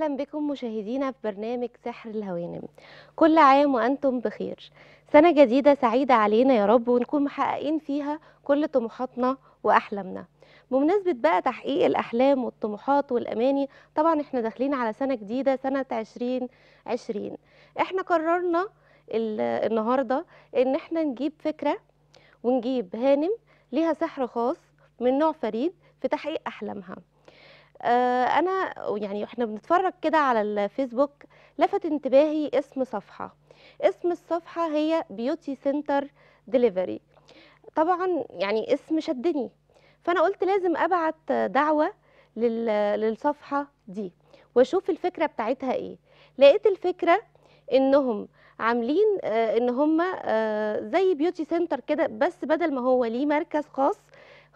وسهلا بكم مشاهدينا في برنامج سحر الهوانم كل عام وأنتم بخير سنة جديدة سعيدة علينا يا رب ونكون محققين فيها كل طموحاتنا وأحلامنا بمناسبة بقى تحقيق الأحلام والطموحات والأماني طبعا احنا داخلين على سنة جديدة سنة 2020 احنا قررنا النهاردة ان احنا نجيب فكرة ونجيب هانم ليها سحر خاص من نوع فريد في تحقيق أحلامها آه، انا يعني احنا بنتفرج كده على الفيسبوك لفت انتباهي اسم صفحه اسم الصفحه هي بيوتي سنتر ديليفري طبعا يعني اسم شدني فانا قلت لازم ابعت دعوه للصفحه دي واشوف الفكره بتاعتها ايه لقيت الفكره انهم عاملين آه، ان هم آه، زي بيوتي سنتر كده بس بدل ما هو ليه مركز خاص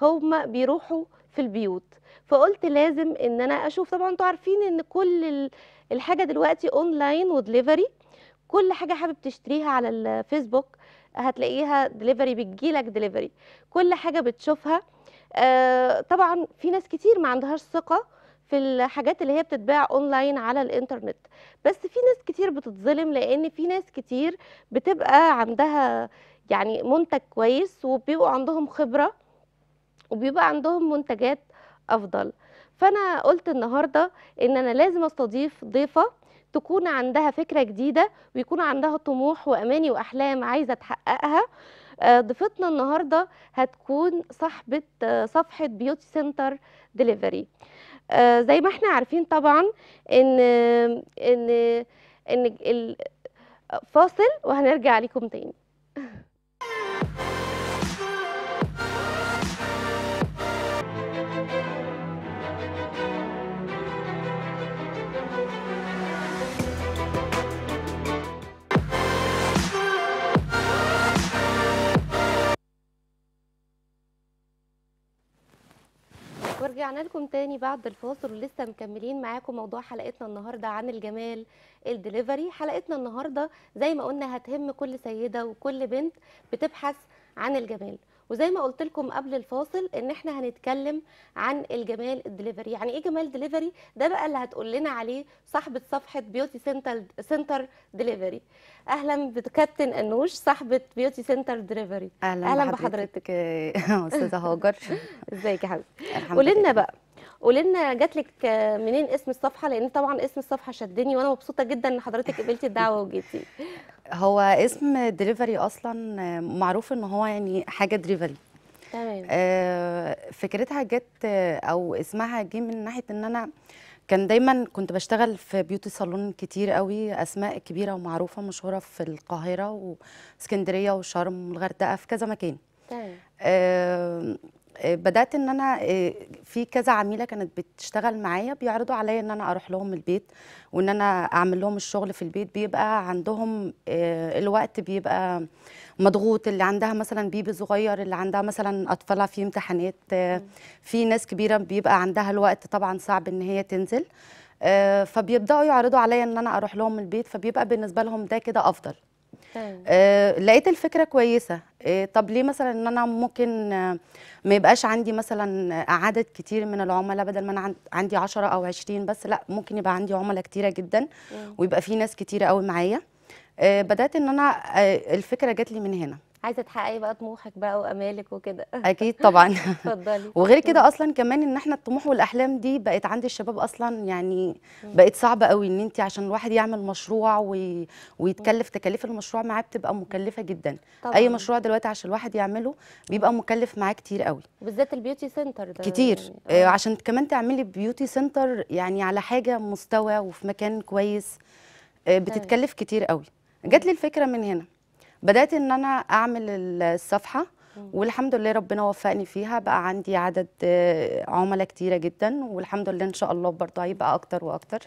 هم بيروحوا في البيوت فقلت لازم ان انا اشوف طبعا انتوا عارفين ان كل الحاجه دلوقتي اونلاين ودليفري كل حاجه حابب تشتريها على الفيسبوك هتلاقيها دليفري بتجيلك دليفري كل حاجه بتشوفها آه طبعا في ناس كتير ما عندهاش ثقه في الحاجات اللي هي بتتباع اونلاين على الانترنت بس في ناس كتير بتتظلم لان في ناس كتير بتبقى عندها يعني منتج كويس وبيبقوا عندهم خبره وبيبقى عندهم منتجات افضل فانا قلت النهارده ان انا لازم استضيف ضيفه تكون عندها فكره جديده ويكون عندها طموح واماني واحلام عايزه تحققها آه، ضيفتنا النهارده هتكون صاحبه آه، صفحه بيوتي سنتر دليفري زي ما احنا عارفين طبعا ان ان ان آه، فاصل وهنرجع لكم تاني رجعنا لكم تاني بعد الفاصل ولسه مكملين معاكم موضوع حلقتنا النهارده عن الجمال الدليفري حلقتنا النهارده زي ما قلنا هتهم كل سيده وكل بنت بتبحث عن الجمال وزي ما قلت لكم قبل الفاصل ان احنا هنتكلم عن الجمال الدليفري يعني ايه جمال دليفري ده بقى اللي هتقول لنا عليه صاحبه صفحه بيوتي سنتر سنتر دليفري اهلا بكابتن انوش صاحبه بيوتي سنتر دليفري اهلا, أهلا بحضرتك استاذه هاجر ازيك يا حبيبتي قولي لنا بقى قولي لنا جات لك منين اسم الصفحه لان طبعا اسم الصفحه شدني وانا مبسوطه جدا ان حضرتك قبلتي الدعوه وجيتي هو اسم دليفري اصلا معروف ان هو يعني حاجه دليفري تمام آه فكرتها جت او اسمها جه من ناحيه ان انا كان دايما كنت بشتغل في بيوتي صالون كتير قوي اسماء كبيره ومعروفه مشهوره في القاهره واسكندريه وشرم والغردقه في كذا مكان تمام آه بدات ان انا آه، في كذا عميله كانت بتشتغل معايا بيعرضوا عليا ان انا اروح لهم البيت وان انا اعمل لهم الشغل في البيت بيبقى عندهم آه، الوقت بيبقى مضغوط اللي عندها مثلا بيبي صغير اللي عندها مثلا اطفالها في امتحانات آه، في ناس كبيره بيبقى عندها الوقت طبعا صعب ان هي تنزل فبيبداوا يعرضوا عليا ان انا اروح لهم البيت فبيبقى بالنسبه لهم ده كده افضل طيب. آه لقيت الفكره كويسه آه طب ليه مثلا ان انا ممكن آه ما يبقاش عندي مثلا عدد كتير من العملاء بدل ما انا عندي 10 او 20 بس لا ممكن يبقى عندي عملاء كتيره جدا ويبقى في ناس كتيره قوي معايا آه بدات ان انا آه الفكره جات لي من هنا عايزه تحققي بقى طموحك بقى وامالك وكده اكيد طبعا اتفضلي وغير كده اصلا كمان ان احنا الطموح والاحلام دي بقت عند الشباب اصلا يعني بقت صعبه قوي ان انت عشان الواحد يعمل مشروع وي... ويتكلف تكاليف المشروع معاه بتبقى مكلفه جدا طبعا. اي مشروع دلوقتي عشان الواحد يعمله بيبقى مكلف معاه كتير قوي بالذات البيوتي سنتر ده كتير يعني. آه،, آه. عشان كمان تعملي بيوتي سنتر يعني على حاجه مستوى وفي مكان كويس آه، أيوة. بتتكلف كتير قوي جات لي الفكره من هنا بدات ان انا اعمل الصفحه والحمد لله ربنا وفقني فيها بقى عندي عدد آه، عملاء كتيره جدا والحمد لله ان شاء الله برضه هيبقى اكتر واكتر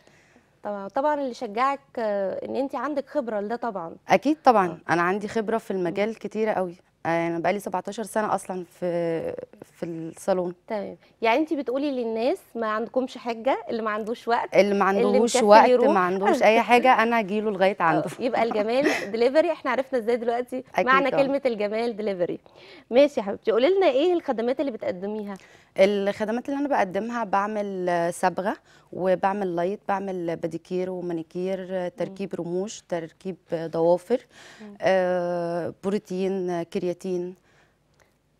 تمام طبعا اللي شجعك آه، ان انت عندك خبره لده طبعا اكيد طبعا آه. انا عندي خبره في المجال كتيره قوي آه، انا بقالي 17 سنه اصلا في في الصالون تمام يعني انت بتقولي للناس ما عندكمش حجه اللي ما عندوش وقت اللي ما عندوش اللي وقت يروح. ما عندوش اي حاجه انا اجي له لغايه آه، عنده يبقى الجمال دليفري احنا عرفنا ازاي دلوقتي معنى طبعا. كلمه الجمال دليفري ماشي يا حبيبتي قولي لنا ايه الخدمات اللي بتقدميها الخدمات اللي انا بقدمها بعمل صبغه وبعمل لايت بعمل بديكير ومانيكير تركيب رموش تركيب ضوافر آه بروتين كرياتين 10.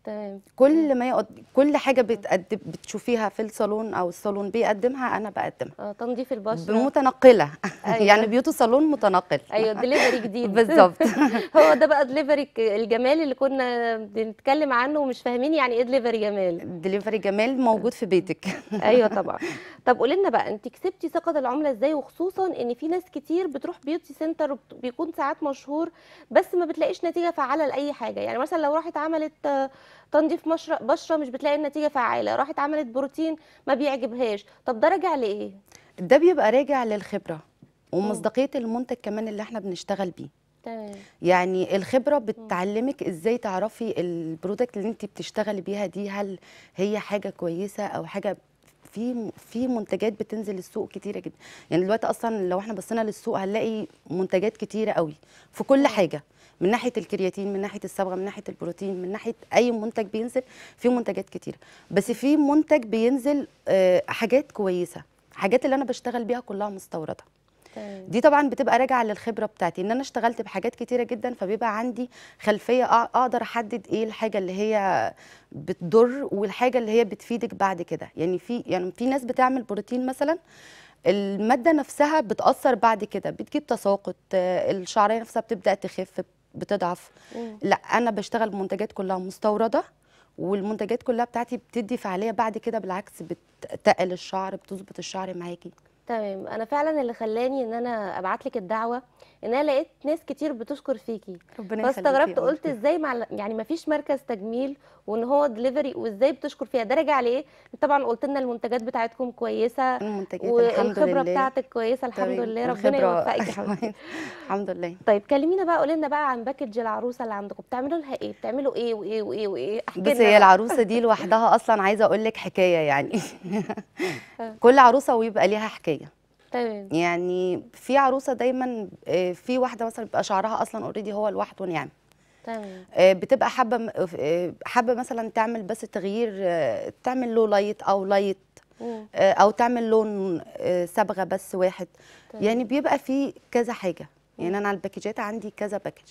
تمام كل ما يقض... كل حاجه بتقدم بتشوفيها في الصالون او الصالون بيقدمها انا بقدمها اه تنظيف البشره متنقله أيوة. يعني بيوت الصالون متنقل ايوه دليفري جديد بالظبط هو ده بقى دليفري الجمال اللي كنا بنتكلم عنه ومش فاهمين يعني ايه دليفري جمال دليفري جمال موجود في بيتك ايوه طبعا طب قولي لنا بقى انت كسبتي ثقه العملاء ازاي وخصوصا ان في ناس كتير بتروح بيوتي سنتر بيكون ساعات مشهور بس ما بتلاقيش نتيجه فعاله لاي حاجه يعني مثلا لو راحت عملت تنظيف بشره مش بتلاقي النتيجه فعاله راحت عملت بروتين ما بيعجبهاش طب ده راجع لايه ده بيبقى راجع للخبره ومصداقيه المنتج كمان اللي احنا بنشتغل بيه تمام يعني الخبره بتعلمك ازاي تعرفي البرودكت اللي انت بتشتغلي بيها دي هل هي حاجه كويسه او حاجه في في منتجات بتنزل السوق كتيره جدا يعني دلوقتي اصلا لو احنا بصينا للسوق هنلاقي منتجات كتيره قوي في كل اه. حاجه من ناحيه الكرياتين من ناحيه الصبغه من ناحيه البروتين من ناحيه اي منتج بينزل في منتجات كتير بس في منتج بينزل آه، حاجات كويسه حاجات اللي انا بشتغل بيها كلها مستورده دي طبعا بتبقى راجعه للخبره بتاعتي ان انا اشتغلت بحاجات كتيره جدا فبيبقى عندي خلفيه اقدر احدد ايه الحاجه اللي هي بتضر والحاجه اللي هي بتفيدك بعد كده يعني في يعني في ناس بتعمل بروتين مثلا الماده نفسها بتاثر بعد كده بتجيب تساقط آه، الشعريه نفسها بتبدا تخف بتضعف مم. لا انا بشتغل بمنتجات كلها مستورده والمنتجات كلها بتاعتي بتدي فعاليه بعد كده بالعكس بتقل الشعر بتظبط الشعر معاكي تمام انا فعلا اللي خلاني ان انا ابعت لك الدعوه ان انا لقيت ناس كتير بتشكر فيكي ربنا فاستغربت قلت ازاي مع يعني ما فيش مركز تجميل وان هو دليفري وازاي بتشكر فيها ده راجع لايه طبعا قلت لنا المنتجات بتاعتكم كويسه المنتجات والخبره بتاعتك كويسه الحمد لله ربنا يوفقك يا حبيبتي الحمد لله طيب كلمينا بقى قولي لنا بقى عن باكج العروسه اللي عندكم بتعملوا لها ايه بتعملوا ايه وايه وايه وايه بس هي العروسه دي لوحدها اصلا عايزه اقول لك حكايه يعني آه. كل عروسه ويبقى ليها حكايه تمام يعني في عروسه دايما آه، في واحده مثلا بيبقى شعرها اصلا اوريدي هو لوحده ناعم تمام آه، بتبقى حابه آه، حابه مثلا تعمل بس تغيير تعمل له لايت او لايت او تعمل لون صبغه بس واحد تمام. يعني بيبقى في كذا حاجه يعني انا على الباكجات عندي كذا باكج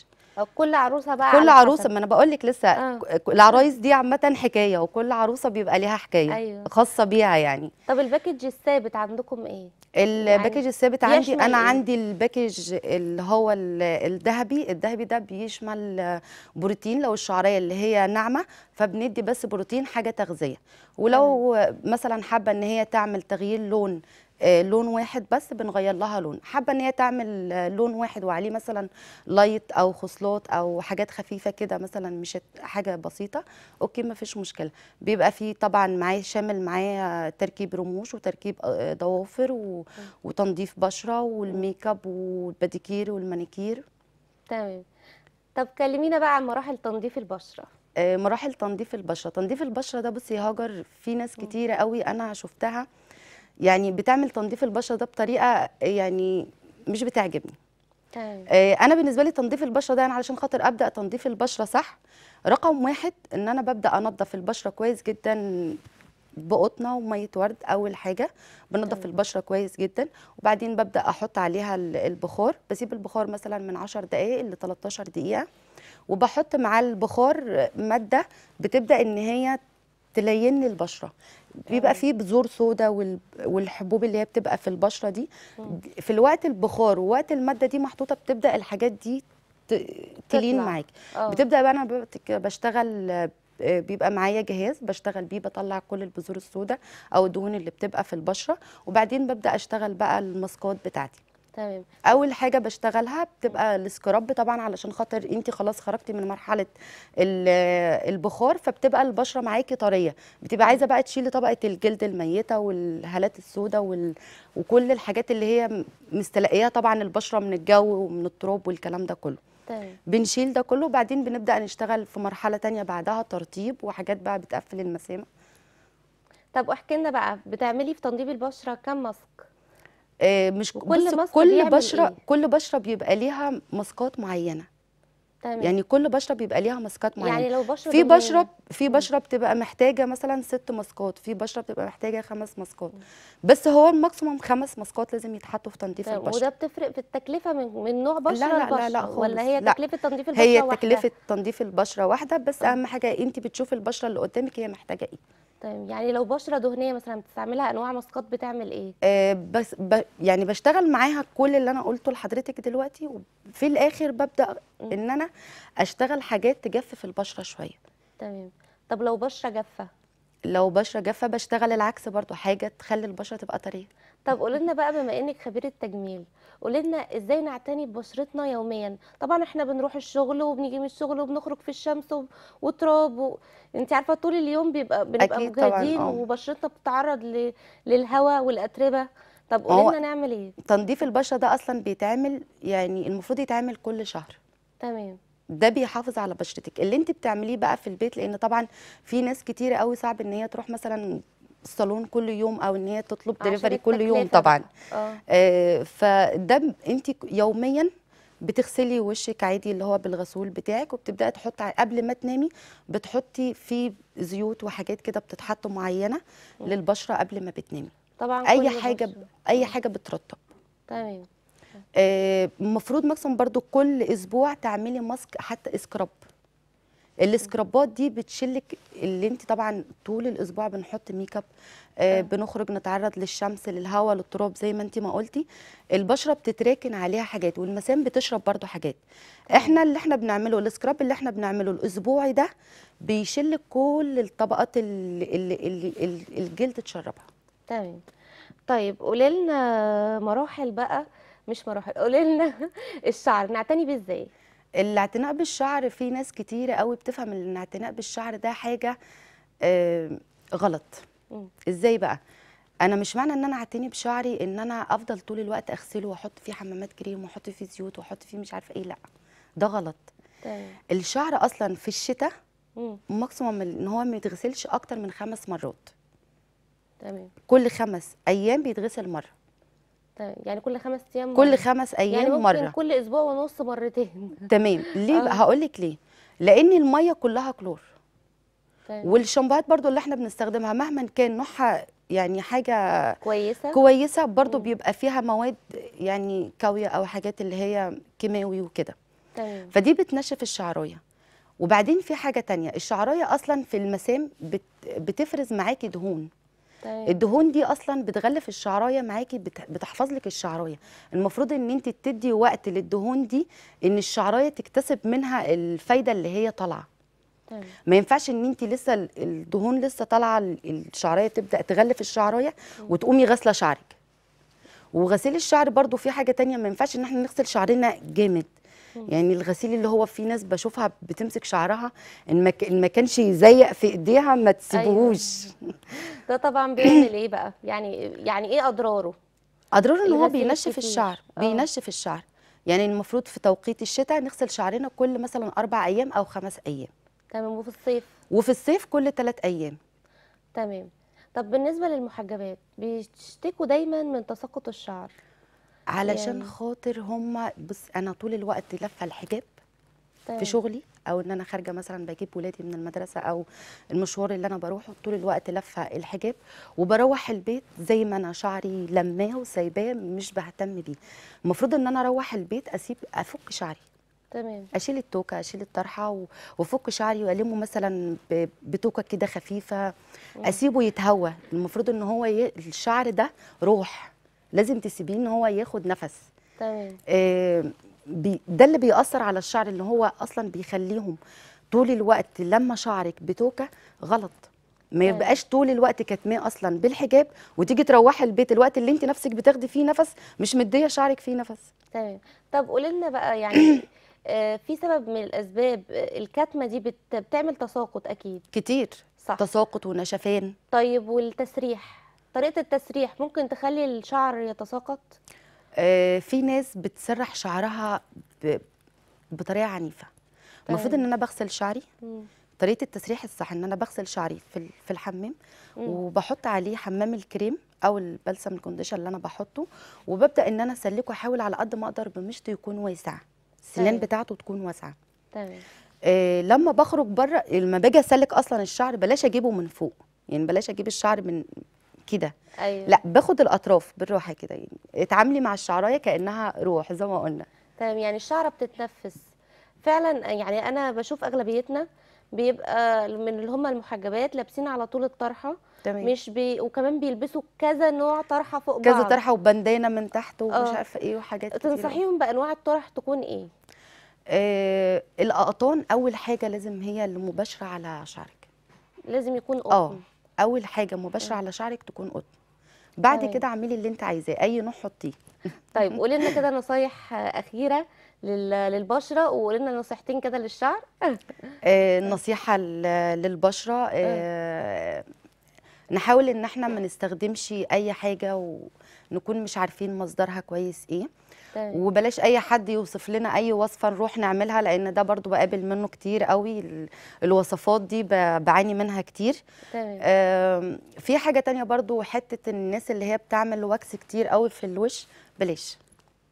كل عروسه بقى كل عروسه ما انا بقول لك لسه آه. العرايس دي عامه حكايه وكل عروسه بيبقى ليها حكايه أيوه. خاصه بيها يعني طب الباكج الثابت عندكم ايه الباكج يعني الثابت عندي انا إيه؟ عندي الباكج اللي هو الذهبي الذهبي ده بيشمل بروتين لو الشعريه اللي هي ناعمه فبندي بس بروتين حاجه تغذيه ولو آه. مثلا حابه ان هي تعمل تغيير لون آه، لون واحد بس بنغير لها لون حابه ان هي تعمل آه، لون واحد وعليه مثلا لايت او خصلات او حاجات خفيفه كده مثلا مش حاجه بسيطه اوكي ما فيش مشكله بيبقى فيه طبعا معايا شامل معايا تركيب رموش وتركيب آه، ضوافر و... وتنظيف بشره والميك اب والباديكير والمانيكير تمام طب كلمينا بقى عن مراحل تنظيف البشره مراحل تنظيف البشره تنظيف البشره ده بصي هاجر في ناس كتيره قوي انا شفتها يعني بتعمل تنظيف البشره ده بطريقه يعني مش بتعجبني طيب. انا بالنسبه لي تنظيف البشره ده انا يعني علشان خاطر ابدا تنظيف البشره صح رقم واحد ان انا ببدا انظف البشره كويس جدا بقطنه وميه ورد اول حاجه بنضف البشره كويس جدا وبعدين ببدا احط عليها البخار بسيب البخار مثلا من 10 دقائق ل 13 دقيقه وبحط مع البخار ماده بتبدا ان هي تلين البشره بيبقى فيه بذور سودا والحبوب اللي هي بتبقى في البشره دي في الوقت البخار ووقت الماده دي محطوطه بتبدا الحاجات دي تلين معاك آه. بتبدا بقى انا بشتغل آه، بيبقى معايا جهاز بشتغل بيه بطلع كل البذور السوداء او الدهون اللي بتبقى في البشره وبعدين ببدا اشتغل بقى الماسكات بتاعتي تمام اول حاجه بشتغلها بتبقى السكراب طبعا علشان خاطر انت خلاص خرجتي من مرحله البخار فبتبقى البشره معاكي طريه بتبقى عايزه بقى تشيلي طبقه الجلد الميته والهالات السوداء وال... وكل الحاجات اللي هي مستلقيها طبعا البشره من الجو ومن التراب والكلام ده كله طيب. بنشيل ده كله وبعدين بنبدا نشتغل في مرحله تانية بعدها ترطيب وحاجات بقى بتقفل المسامع طب احكي لنا بقى بتعملي في تنظيف البشره كم ماسك آه، مش كل كل بشره إيه؟ كل بشره بيبقى ليها ماسكات معينه تمام. يعني كل بشره بيبقى ليها ماسكات يعني معينه يعني لو بشره في بشره يعني. في بشره بتبقى محتاجه مثلا ست ماسكات في بشره بتبقى محتاجه خمس ماسكات بس هو الماكسيموم خمس ماسكات لازم يتحطوا في تنظيف طيب، البشره وده بتفرق في التكلفه من من نوع بشره لا لا لا, لا خالص. ولا هي لا. تكلفه تنظيف البشره هي تكلفه تنظيف البشره واحده بس طيب. اهم حاجه انت بتشوفي البشره اللي قدامك هي محتاجه ايه طيب يعني لو بشره دهنيه مثلا بتستعملها انواع ماسكات بتعمل ايه آه بس ب... يعني بشتغل معاها كل اللي انا قلته لحضرتك دلوقتي وفي الاخر ببدا ان انا اشتغل حاجات تجفف البشره شويه تمام طب لو بشره جافه لو بشره جافه بشتغل العكس برضو حاجه تخلي البشره تبقى طريه طب قولي لنا بقى بما انك خبيره تجميل قولي لنا ازاي نعتني ببشرتنا يوميا طبعا احنا بنروح الشغل وبنيجي من الشغل وبنخرج في الشمس وتراب و... انت عارفه طول اليوم بيبقى بنبقى مجهدين آه. وبشرتنا بتتعرض ل... للهواء والاتربه طب قولي لنا نعمل ايه تنظيف البشره ده اصلا بيتعمل يعني المفروض يتعمل كل شهر تمام ده بيحافظ على بشرتك اللي انت بتعمليه بقى في البيت لان طبعا في ناس كتيره قوي صعب ان هي تروح مثلا الصالون كل يوم او ان هي تطلب دليفري كل يوم طبعا آه. آه، فده انت يوميا بتغسلي وشك عادي اللي هو بالغسول بتاعك وبتبداي تحطي قبل ما تنامي بتحطي في زيوت وحاجات كده بتتحط معينه للبشره قبل ما بتنامي طبعا اي حاجه بشرة. اي حاجه بترطب تمام آه، المفروض آه ماكسيموم برضو كل اسبوع تعملي ماسك حتى اسكراب السكرابات دي بتشلك اللي انت طبعا طول الاسبوع بنحط ميك اب آه أيوة. بنخرج نتعرض للشمس للهواء للتراب زي ما انت ما قلتي البشره بتتراكن عليها حاجات والمسام بتشرب برضو حاجات أيوة. احنا اللي احنا بنعمله السكراب اللي احنا بنعمله الاسبوعي ده بيشلك كل الطبقات اللي, اللي, اللي, اللي الجلد اتشربها تمام طيب قولي لنا مراحل بقى مش مراحل قولي لنا الشعر نعتني بيه ازاي الاعتناء بالشعر في ناس كتيرة قوي بتفهم ان الاعتناء بالشعر ده حاجة آه غلط ازاي بقى انا مش معنى ان انا اعتني بشعري ان انا افضل طول الوقت اغسله واحط فيه حمامات كريم واحط فيه زيوت واحط فيه مش عارفه ايه لا ده غلط طيب. الشعر اصلا في الشتاء ماكسيموم ان هو ما يتغسلش اكتر من خمس مرات تمام كل خمس ايام بيتغسل مره يعني كل خمس ايام كل خمس يعني ايام يعني ممكن مره كل اسبوع ونص مرتين تمام ليه آه. هقول لك ليه لان الميه كلها كلور طيب. والشامبوهات برضو اللي احنا بنستخدمها مهما كان نوعها يعني حاجه كويسه كويسه برضو بيبقى فيها مواد يعني كاويه او حاجات اللي هي كيماوي وكده طيب. فدي بتنشف الشعرايه وبعدين في حاجه تانية الشعرايه اصلا في المسام بت... بتفرز معاكي دهون طيب. الدهون دي اصلا بتغلف الشعرايه معاكي بتحفظ لك الشعرايه المفروض ان انت تدي وقت للدهون دي ان الشعرايه تكتسب منها الفايده اللي هي طالعه ما ينفعش ان انت لسه الدهون لسه طالعه الشعرايه تبدا تغلف الشعرايه وتقومي غاسله شعرك وغسيل الشعر برضو في حاجه تانية ما ينفعش ان احنا نغسل شعرنا جامد يعني الغسيل اللي هو في ناس بشوفها بتمسك شعرها ان ما كانش يزيق في ايديها ما تسيبهوش أيوة. ده طبعا بيعمل ايه بقى يعني يعني ايه اضراره اضراره ان هو بينشف الشعر أوه. بينشف الشعر يعني المفروض في توقيت الشتاء نغسل شعرنا كل مثلا اربع ايام او خمس ايام تمام وفي الصيف وفي الصيف كل ثلاث ايام تمام طب بالنسبه للمحجبات بيشتكوا دايما من تساقط الشعر علشان يعني. خاطر هم بص انا طول الوقت لفه الحجاب طيب. في شغلي او ان انا خارجه مثلا بجيب ولادي من المدرسه او المشوار اللي انا بروحه طول الوقت لفه الحجاب وبروح البيت زي ما انا شعري لماه وسايباه مش بهتم بيه المفروض ان انا اروح البيت اسيب افك شعري تمام اشيل التوكه اشيل الطرحه وافك شعري والمه مثلا بتوكه كده خفيفه اسيبه يتهوى المفروض ان هو الشعر ده روح لازم تسيبيه ان هو ياخد نفس تمام آه ده اللي بيأثر على الشعر ان هو اصلا بيخليهم طول الوقت لما شعرك بتوكه غلط ما يبقاش طول الوقت كاتماه اصلا بالحجاب وتيجي تروحي البيت الوقت اللي انت نفسك بتاخدي فيه نفس مش مديه شعرك فيه نفس تمام طب قولي لنا بقى يعني آه، في سبب من الاسباب آه، الكتمه دي بت... بتعمل تساقط اكيد كتير صح تساقط ونشفان طيب والتسريح طريقه التسريح ممكن تخلي الشعر يتساقط آه، في ناس بتسرح شعرها بطريقه عنيفه المفروض ان انا بغسل شعري طريقه التسريح الصح ان انا بغسل شعري في في الحمام وبحط عليه حمام الكريم او البلسم الكونديشن اللي انا بحطه وببدا ان انا اسلكه احاول على قد ما اقدر بمشط يكون واسع السنان طيب. بتاعته تكون واسعه تمام آه لما بخرج بره لما باجي اسلك اصلا الشعر بلاش اجيبه من فوق يعني بلاش اجيب الشعر من كده أيوة. لا باخد الاطراف بالراحه كده يعني اتعاملي مع الشعرايه كانها روح زي ما قلنا تمام يعني الشعره بتتنفس فعلا يعني انا بشوف اغلبيتنا بيبقى من اللي هم المحجبات لابسين على طول الطرحه تمام. مش بي وكمان بيلبسوا كذا نوع طرحه فوق بعض كذا طرحه وبندانه من تحت ومش آه. عارفه ايه وحاجات تنصحيهم بانواع الطرح تكون ايه آه الاقطان اول حاجه لازم هي اللي مباشره على شعرك لازم يكون اه اول حاجه مباشره على شعرك تكون قطن بعد طيب. كده اعملي اللي انت عايزاه اي نوع حطيه طيب قولي لنا كده نصايح آه، اخيره للبشره وقولي لنا نصيحتين كده للشعر النصيحه آه، للبشره آه، نحاول ان احنا ما نستخدمش اي حاجه ونكون مش عارفين مصدرها كويس ايه طيب. وبلاش اي حد يوصف لنا اي وصفه نروح نعملها لان ده برضو بقابل منه كتير قوي الوصفات دي بعاني منها كتير تمام طيب. في حاجه تانية برضو حته الناس اللي هي بتعمل وكس كتير قوي في الوش بلاش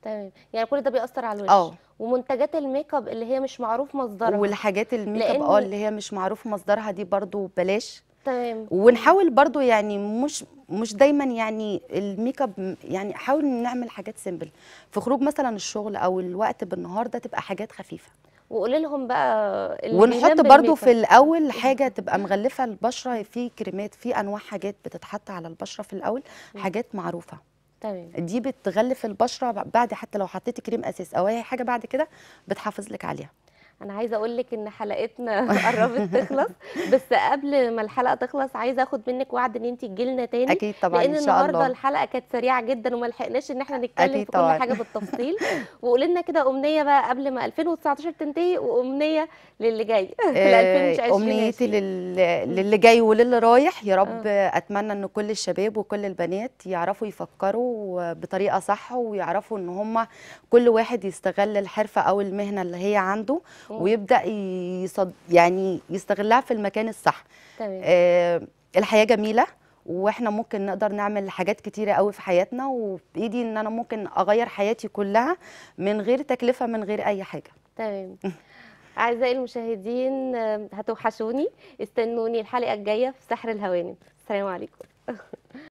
تمام طيب. يعني كل ده بيأثر على الوش اه ومنتجات الميك اب اللي هي مش معروف مصدرها والحاجات الميك اب اه اللي هي مش معروف مصدرها دي برضو بلاش تمام ونحاول برضو يعني مش مش دايما يعني الميك اب يعني احاول نعمل حاجات سيمبل في خروج مثلا الشغل او الوقت بالنهار ده تبقى حاجات خفيفه وقولي لهم بقى اللي ونحط برضو في الاول حاجه تبقى مغلفه البشره في كريمات في انواع حاجات بتتحط على البشره في الاول حاجات معروفه تمام دي بتغلف البشره بعد حتى لو حطيتي كريم اساس او اي حاجه بعد كده بتحافظ لك عليها انا عايزه اقول لك ان حلقتنا قربت تخلص بس قبل ما الحلقه تخلص عايزه اخد منك وعد ان انت تجي لنا تاني اكيد طبعا لان ان شاء النهارده الله. الحلقه كانت سريعه جدا وما لحقناش ان احنا نتكلم في كل حاجه بالتفصيل وقولي لنا كده امنيه بقى قبل ما 2019 تنتهي وامنيه للي جاي آه، امنيتي لل... للي جاي وللي رايح يا رب أه. اتمنى ان كل الشباب وكل البنات يعرفوا يفكروا بطريقه صح ويعرفوا ان هم كل واحد يستغل الحرفه او المهنه اللي هي عنده ويبدا يصد يعني يستغلها في المكان الصح تمام آه الحياه جميله واحنا ممكن نقدر نعمل حاجات كتيره قوي في حياتنا وبايدي ان انا ممكن اغير حياتي كلها من غير تكلفه من غير اي حاجه تمام اعزائي المشاهدين هتوحشوني استنوني الحلقه الجايه في سحر الهوانم السلام عليكم